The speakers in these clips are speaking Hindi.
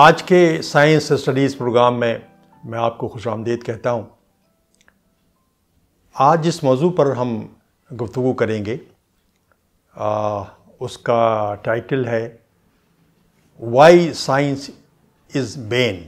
आज के साइंस स्टडीज़ प्रोग्राम में मैं आपको खुश आमदीद कहता हूँ आज जिस मौजू पर हम गुफ्तु करेंगे आ, उसका टाइटल है why science is bane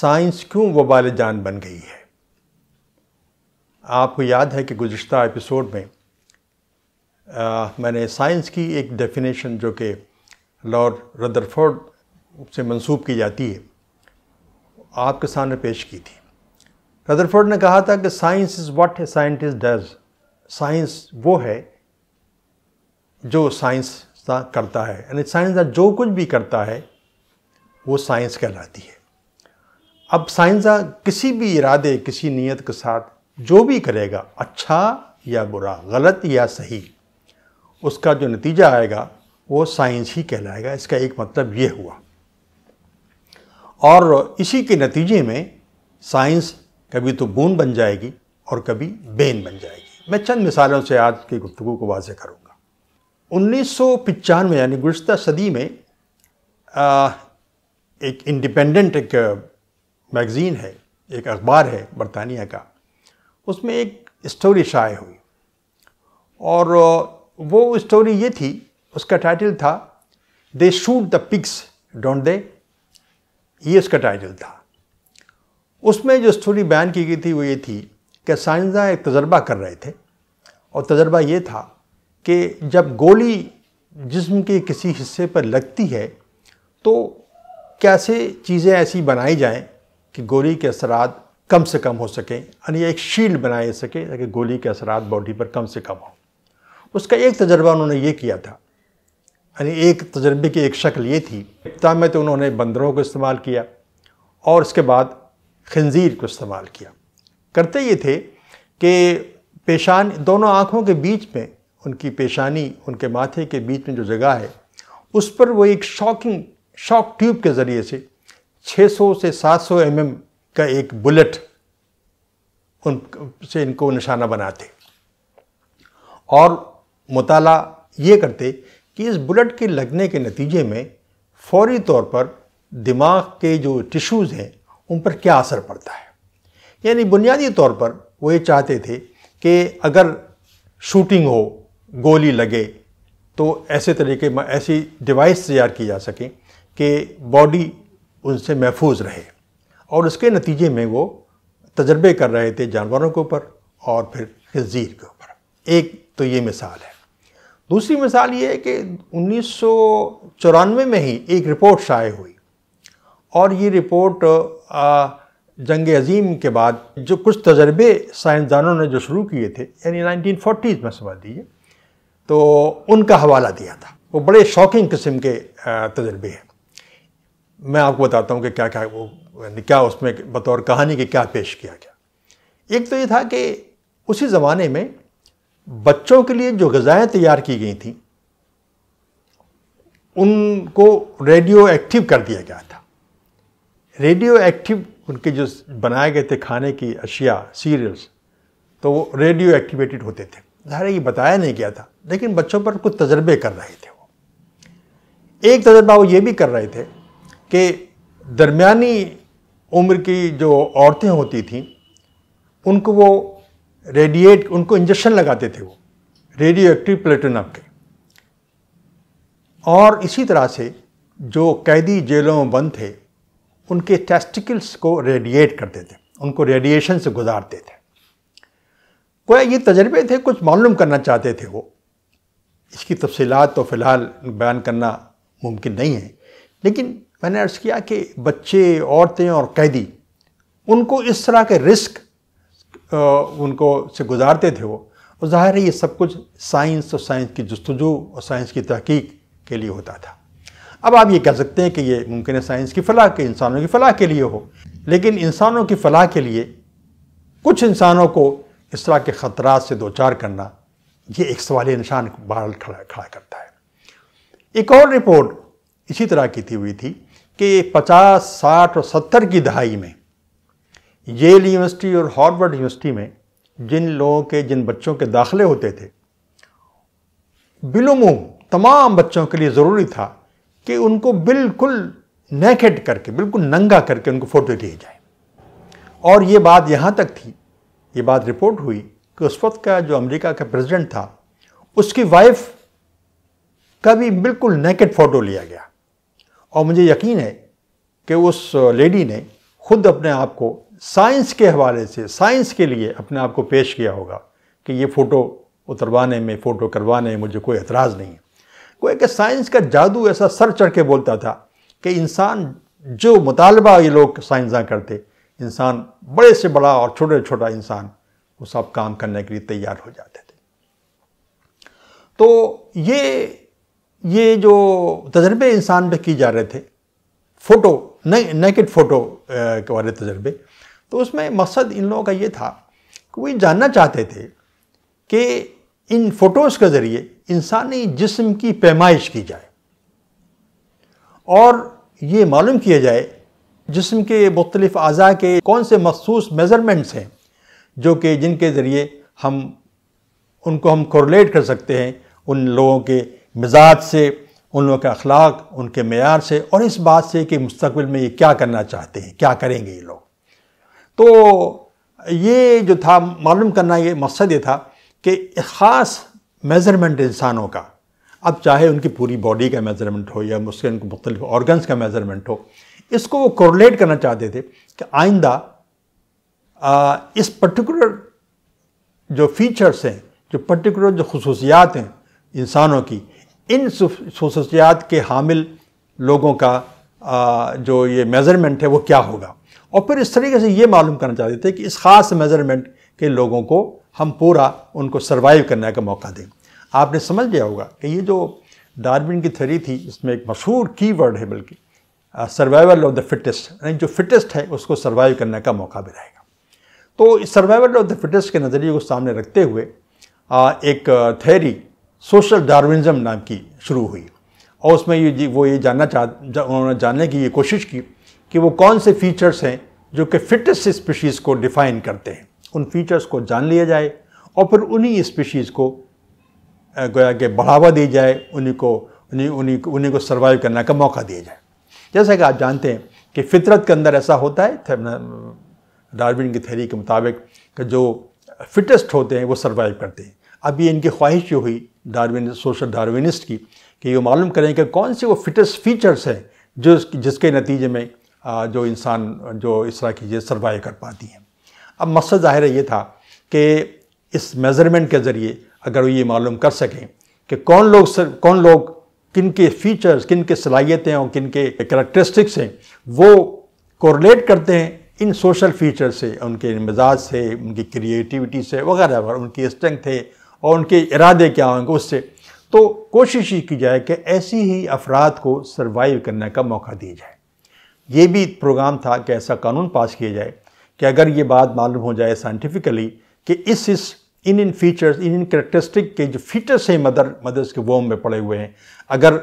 science क्यों वबाल जान बन गई है आपको याद है कि गुज्त एपिसोड में आ, मैंने साइंस की एक डेफिनेशन जो कि लॉर्ड रदरफोर्ड से मंसूब की जाती है आपके सामने पेश की थी रदरफोर्ड ने कहा था कि science is what a scientist does science वो है जो साइंस करता है यानी साइंस जो कुछ भी करता है वो साइंस कहलाती है अब साइंस किसी भी इरादे किसी नीयत के साथ जो भी करेगा अच्छा या बुरा गलत या सही उसका जो नतीजा आएगा वो साइंस ही कहलाएगा इसका एक मतलब ये हुआ और इसी के नतीजे में साइंस कभी तो बूंद बन जाएगी और कभी बेन बन जाएगी मैं चंद मिसालों से आज की गुफ्तु को वाजह करूँगा उन्नीस सौ पचानवे यानी गुज्त सदी में आ, एक इंडिपेंडेंट एक मैगज़ीन है एक अखबार है बरतानिया का उसमें एक स्टोरी शाये हुई और वो स्टोरी ये थी उसका टाइटल था they shoot the pics don't they ये इसका टाइटल था उसमें जो स्टोरी बयान की गई थी वो ये थी कि साइंसदान एक तजर्बा कर रहे थे और तजर्बा ये था कि जब गोली जिस्म के किसी हिस्से पर लगती है तो कैसे चीज़ें ऐसी बनाई जाएं कि गोली के असरात कम से कम हो सकें यानी एक शील्ड बनाए सके ताकि गोली के असरात बॉडी पर कम से कम हो उसका एक तजर्बा उन्होंने ये किया था અને એક તજરબે કે એક શક્લ લેય થી ઇптаમે તો ઉનહોને બંદરો કો ઇસ્તેમાલ કિયા ઓર ઉસકે બાદ ખંઝીર કો ઇસ્તેમાલ કિયા કરતે યે થે કે પેશાન દોનો આંખો કે બીચ મે ઉનકી પેશાની ઉનકે માથે કે બીચ મે જો જગહ હે ઉસ પર વો એક શોકિંગ શોક ટ્યુબ કે ઝરીયે સે 600 સે 700 mm કા એક બુલેટ ઉનસે ઇનકો નિશાન બનાતે ઓર મુતાલા યે કરતે कि इस बुलेट के लगने के नतीजे में फौरी तौर पर दिमाग के जो टिश्यूज़ हैं उन पर क्या असर पड़ता है यानी बुनियादी तौर पर वो ये चाहते थे कि अगर शूटिंग हो गोली लगे तो ऐसे तरीके में ऐसी डिवाइस तैयार की जा सके कि बॉडी उनसे महफूज रहे और उसके नतीजे में वो तजर्बे कर रहे थे जानवरों के ऊपर और फिर खजीर के ऊपर एक तो ये मिसाल है दूसरी मिसाल ये है कि उन्नीस में ही एक रिपोर्ट शाये हुई और ये रिपोर्ट जंग अजीम के बाद जो कुछ तजर्बे साइंसदानों ने जो शुरू किए थे यानी 1940s में समझ दीजिए तो उनका हवाला दिया था वो बड़े शॉकिंग किस्म के तजर्बे हैं मैं आपको बताता हूँ कि क्या क्या वो क्या उसमें बतौर कहानी के क्या पेश किया गया एक तो ये था कि उसी ज़माने में बच्चों के लिए जो गजाएं तैयार की गई थी उनको रेडियो एक्टिव कर दिया गया था रेडियो एक्टिव उनके जो बनाए गए थे खाने की अशिया सीरियल्स तो वो रेडियो एक्टिवेटेड होते थे ज़ाहिर ये बताया नहीं गया था लेकिन बच्चों पर कुछ तजर्बे कर रहे थे वो एक तजर्बा वो ये भी कर रहे थे कि दरमिया उम्र की जो औरतें होती थीं उनको वो रेडिएट उनको इंजेक्शन लगाते थे वो रेडियो एक्टिव प्लेटिनम के और इसी तरह से जो कैदी जेलों में बंद थे उनके टेस्टिकल्स को रेडिएट करते थे उनको रेडिएशन से गुजारते थे कोई ये तजर्बे थे कुछ मालूम करना चाहते थे वो इसकी तफसीत तो फ़िलहाल बयान करना मुमकिन नहीं है लेकिन मैंने अर्ज़ किया कि बच्चे औरतें और कैदी उनको इस तरह के रिस्क उनको से गुजारते थे वो और जाहिर है ये सब कुछ साइंस और साइंस की जस्तजू और साइंस की तहकीक के लिए होता था अब आप ये कह सकते हैं कि ये मुमकिन है साइंस की फलाह के इंसानों की फलाह के लिए हो लेकिन इंसानों की फलाह के लिए कुछ इंसानों को इस तरह के ख़तरात से दो चार करना ये एक सवाल निशान बहरल खड़ा खड़ा करता है एक और रिपोर्ट इसी तरह की थी हुई थी कि 50, 60 और 70 की दहाई में येल यूनिवर्सिटी और हार्वर्ड यूनिवर्सिटी में जिन लोगों के जिन बच्चों के दाखिले होते थे बिलुमूम तमाम बच्चों के लिए ज़रूरी था कि उनको बिल्कुल नैकेट करके बिल्कुल नंगा करके उनको फ़ोटो दिए जाए और ये बात यहाँ तक थी ये बात रिपोर्ट हुई कि उस वक्त का जो अमेरिका का प्रेसिडेंट था उसकी वाइफ का भी बिल्कुल नेकेट फ़ोटो लिया गया और मुझे यकीन है कि उस लेडी ने खुद अपने आप को साइंस के हवाले से साइंस के लिए अपने आप को पेश किया होगा कि ये फ़ोटो उतरवाने में फ़ोटो करवाने में मुझे कोई एतराज़ नहीं है कोई कि साइंस का जादू ऐसा सर चढ़ के बोलता था कि इंसान जो मुतालबा ये लोग साइंसदा करते इंसान बड़े से बड़ा और छोटे छोटा इंसान वो सब काम करने के लिए तैयार हो जाते थे तो ये ये जो तजर्बे इंसान पे किए जा रहे थे फ़ोटो नैकेड फ़ोटो वाले तजर्बे तो उसमें मकसद इन लोगों का ये था कि वो ये जानना चाहते थे कि इन फ़ोटोज़ के ज़रिए इंसानी जिस्म की पैमाइश की जाए और ये मालूम किया जाए जिस्म के मुख्तलिफ अज़ा के कौन से मखसूस मेज़रमेंट्स हैं जो कि जिनके ज़रिए हम उनको हम कोरलेट कर सकते हैं उन लोगों के मिजाज से उन लोगों के अखलाक उनके मैार से और इस बात से कि मुस्तबिल में ये क्या करना चाहते हैं क्या करेंगे ये लोग तो ये जो था मालूम करना ये मकसद ये था कि ख़ास मेज़रमेंट इंसानों का अब चाहे उनकी पूरी बॉडी का मेज़रमेंट हो या उसके उनके मुख्तलिफ ऑर्गन्स का मेज़रमेंट हो इसको वो कोरलेट करना चाहते थे कि आइंदा इस पर्टिकुलर जो फीचर्स हैं जो पर्टिकुलर जो खसूसियात हैं इंसानों की इन खसूसियात के हामिल लोगों का आ, जो ये मेज़रमेंट है वो क्या होगा और फिर इस तरीके से ये मालूम करना चाहते थे कि इस ख़ास मेज़रमेंट के लोगों को हम पूरा उनको सर्वाइव करने का मौका दें आपने समझ लिया होगा कि ये जो डार्विन की थ्योरी थी इसमें एक मशहूर की वर्ड है बल्कि सर्वाइवल ऑफ द फिटेस्ट यानी जो फिटेस्ट है उसको सर्वाइव करने का मौका भी रहेगा तो सर्वाइवल ऑफ द फिटेस्ट के नज़रिए को सामने रखते हुए आ, uh, एक थेरी सोशल डार्विनिज्म नाम की शुरू हुई और उसमें ये वो ये जानना चाह जा, उन्होंने जानने की ये कोशिश की कि वो कौन से फीचर्स हैं जो कि फिटेस्ट स्पीशीज़ को डिफाइन करते हैं उन फीचर्स को जान लिया जाए और फिर उन्हीं स्पीशीज़ को गोया के बढ़ावा दी जाए उन्हीं को उन्हीं उन्हीं उन्हीं को सर्वाइव करने का मौका दिया जाए जैसा कि आप जानते हैं कि फितरत के अंदर ऐसा होता है डार्विन की थेरी के मुताबिक कि जो फिटेस्ट होते हैं वो सर्वाइव करते हैं अब ये इनकी ख्वाहिश हुई डार्विन सोशल डार्विनिस्ट की कि ये मालूम करें कि कौन से वो फिटेस्ट फीचर्स हैं जो जिसके नतीजे में जो इंसान जो इस तरह की चीज़ें सर्वाइव कर पाती हैं अब मकसद ज़ाहिर ये था कि इस मेज़रमेंट के ज़रिए अगर वो ये मालूम कर सकें कि कौन लोग सर, कौन लोग किन के फीचर्स किन के सलाहियतें और किन के करेक्टरिस्टिक्स हैं वो कोरलेट करते हैं इन सोशल फीचर से उनके मिजाज से उनकी क्रिएटिविटी से वगैरह वगैरह उनकी स्ट्रेंथ है और उनके इरादे क्या होंगे उससे तो कोशिश ही की जाए कि ऐसी ही अफराद को सर्वाइव करने का मौका दिया जाए ये भी प्रोग्राम था कि ऐसा कानून पास किया जाए कि अगर ये बात मालूम हो जाए साइंटिफिकली कि इस इस इन इन फीचर्स इन इन करेक्टरिस्टिक के जो फीचर्स हैं मदर मदर्स के वोम में पड़े हुए हैं अगर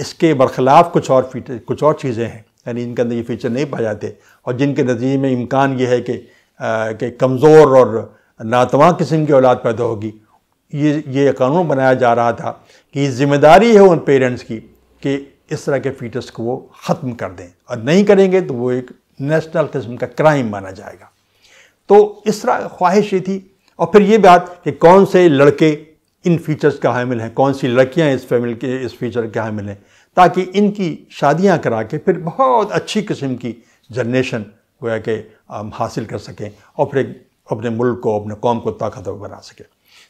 इसके बरखिलाफ कुछ और फीचर कुछ और चीज़ें हैं यानी इनके अंदर ये फीचर नहीं पाए जाते और जिनके नतीजे में इम्कान ये है कि, कि कमज़ोर और नातवा किस्म की औलाद पैदा होगी ये ये कानून बनाया जा रहा था कि जिम्मेदारी है उन पेरेंट्स की कि इस तरह के फीटस को वो ख़त्म कर दें और नहीं करेंगे तो वो एक नेशनल किस्म का क्राइम माना जाएगा तो इस तरह ख्वाहिश ये थी और फिर ये बात कि कौन से लड़के इन फीचर्स का हामिल हैं कौन सी लड़कियां इस फैमिली के इस फीचर के हामिल हैं ताकि इनकी शादियां करा के फिर बहुत अच्छी किस्म की जनरेशन गोया कि हम हासिल कर सकें और फिर अपने मुल्क को अपने कौम को ताकतवर बना सकें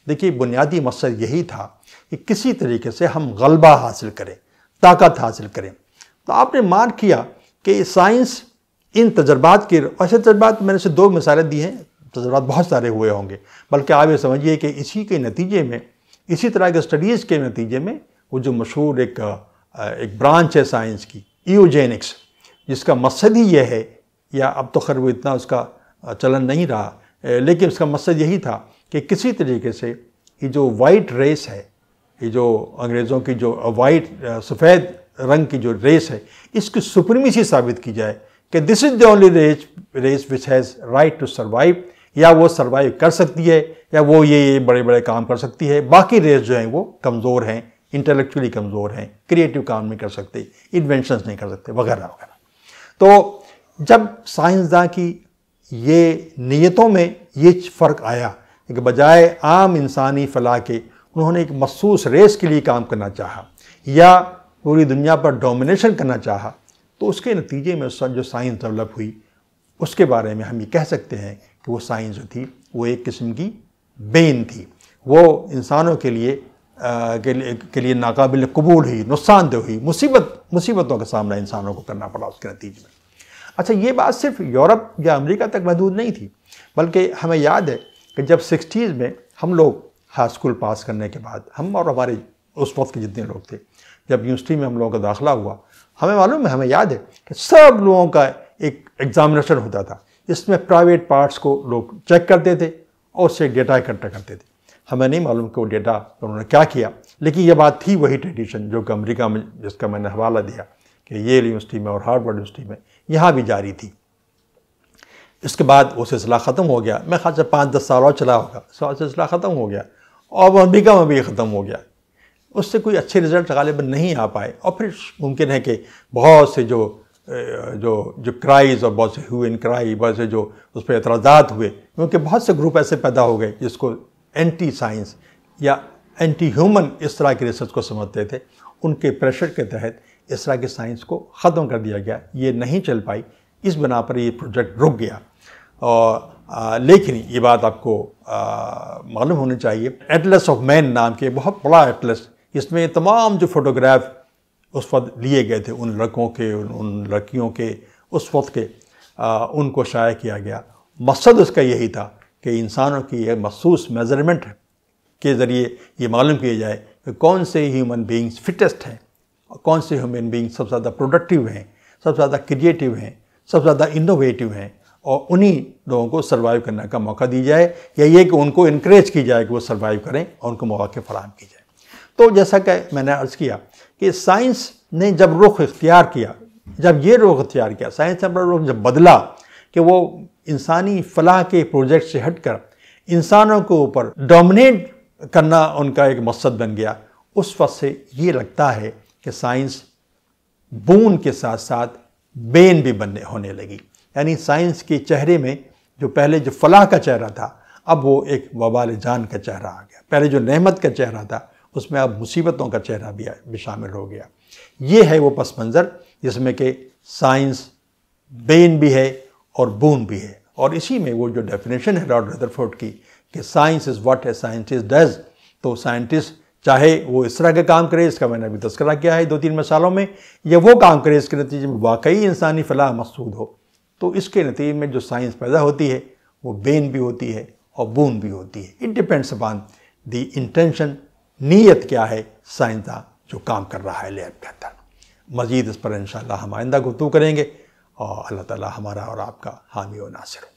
देखिए बुनियादी मकसद यही था कि किसी तरीके से हम गलबा हासिल करें ताकत हासिल करें तो आपने मान किया कि साइंस इन तजर्बात के ऐसे तजर्बात मैंने से दो मिसालें दी हैं तजर्बात बहुत सारे हुए होंगे बल्कि आप ये समझिए कि इसी के नतीजे में इसी तरह के स्टडीज़ के नतीजे में वो जो मशहूर एक एक ब्रांच है साइंस की ईओजेनिक्स जिसका मकसद ही यह है या अब तो खैर वो इतना उसका चलन नहीं रहा लेकिन उसका मकसद यही था कि किसी तरीके से ये जो वाइट रेस है कि जो अंग्रेज़ों की जो वाइट uh, सफ़ेद रंग की जो रेस है इसकी सुप्रीमेसी साबित की जाए कि this is the only race race which has right to survive या वो सर्वाइव कर सकती है या वो ये ये बड़े बड़े काम कर सकती है बाकी रेस जो हैं वो कमज़ोर हैं इंटेलेक्चुअली कमज़ोर हैं क्रिएटिव काम नहीं कर सकते इन्वेंशंस नहीं कर सकते वगैरह वगैरह तो जब साइंसदान की ये नीयतों में ये फ़र्क आया कि बजाय आम इंसानी फलाह के उन्होंने एक मखसूस रेस के लिए काम करना चाहा या पूरी दुनिया पर डोमिनेशन करना चाहा तो उसके नतीजे में उस जो साइंस डेवलप हुई उसके बारे में हम ये कह सकते हैं कि वो साइंस जो थी वो एक किस्म की बेन थी वो इंसानों के लिए के लिए के लिए नाकाबिल कबूल हुई नुकसानदेह हुई मुसीबत मुसीबतों का सामना इंसानों को करना पड़ा उसके नतीजे में अच्छा ये बात सिर्फ यूरोप या अमेरिका तक महदूद नहीं थी बल्कि हमें याद है कि जब सिक्सटीज़ में हम लोग हाई स्कूल पास करने के बाद हम और हमारे उस वक्त के जितने लोग थे जब यूनिवर्सिटी में हम लोगों का दाखिला हुआ हमें मालूम है हमें याद है कि सब लोगों का एक एग्जामिनेशन होता था इसमें प्राइवेट पार्ट्स को लोग चेक करते थे और उससे डेटा इकट्ठा करते थे हमें नहीं मालूम कि वो डेटा उन्होंने क्या किया लेकिन ये बात थी वही ट्रेडिशन जो कि अमरीका में जिसका मैंने हवाला दिया कि ये यूनिवर्सिटी में और हार्वर्ड यूनिवर्सिटी में यहाँ भी जारी थी इसके बाद वो सिलसिला ख़त्म हो गया मैं खास पाँच दस साल और चला होगा सिलसिला ख़त्म हो गया और वो अमेरिका में भी ख़त्म हो गया उससे कोई अच्छे रिजल्ट गालिब नहीं आ पाए और फिर मुमकिन है कि बहुत से जो जो जो क्राइज और बहुत से हुए इन क्राई बहुत से जो उस पर एतराज़ात हुए क्योंकि बहुत से ग्रुप ऐसे पैदा हो गए जिसको एंटी साइंस या एंटी ह्यूमन इस तरह की रिसर्च को समझते थे उनके प्रेशर के तहत इस तरह की साइंस को ख़त्म कर दिया गया ये नहीं चल पाई इस बना पर ये प्रोजेक्ट रुक गया और आ, लेकिन ये बात आपको मालूम होनी चाहिए एटलस ऑफ मैन नाम के बहुत बड़ा एटलस इसमें तमाम जो फोटोग्राफ उस वक्त लिए गए थे उन लड़कों के उन, उन लड़कियों के उस वक्त के आ, उनको शाया किया गया मकसद उसका यही था कि इंसानों की यह मखसूस मेज़रमेंट के ज़रिए ये मालूम किया जाए कि कौन से ह्यूमन बींग्स फिटेस्ट हैं और कौन से ह्यूमन बींग्स सबसे ज़्यादा प्रोडक्टिव हैं सबसे ज़्यादा क्रिएटिव हैं सबसे ज़्यादा इनोवेटिव हैं और उन्हीं लोगों को सर्वाइव करने का मौका दी जाए या ये कि उनको इनक्रेज की जाए कि वो सर्वाइव करें और उनको मौके फराहम की जाए तो जैसा कि मैंने अर्ज़ किया कि साइंस ने जब रुख इख्तियार किया जब ये रुख इख्तियार किया साइंस ने अपना रुख जब बदला कि वो इंसानी फलाह के प्रोजेक्ट से हटकर इंसानों के ऊपर डोमिनेट करना उनका एक मकसद बन गया उस वक्त से ये लगता है कि साइंस बून के साथ साथ बेन भी बनने होने लगी यानी साइंस के चेहरे में जो पहले जो फलाह का चेहरा था अब वो एक वबाल जान का चेहरा आ गया पहले जो नहमत का चेहरा था उसमें अब मुसीबतों का चेहरा भी भी शामिल हो गया ये है वो पस मंज़र जिसमें कि साइंस बेन भी है और बून भी है और इसी में वो जो डेफिनेशन है रॉड रदरफोर्ड की कि science is what a scientist does तो साइंटिस्ट चाहे वो इस तरह के काम करे इसका मैंने अभी तस्करा किया है दो तीन मिसालों में या वो काम करे इसके नतीजे में वाकई इंसानी फलाह मकसूद हो तो इसके नतीजे में जो साइंस पैदा होती है वो बेन भी होती है और बून भी होती है it depends upon the intention नीयत क्या है साइंसदा जो काम कर रहा है लैब के अंदर मज़ीद इस पर इन हम आइंदा गुफ्तु करेंगे और अल्लाह ताला हमारा और आपका हामी व नासिर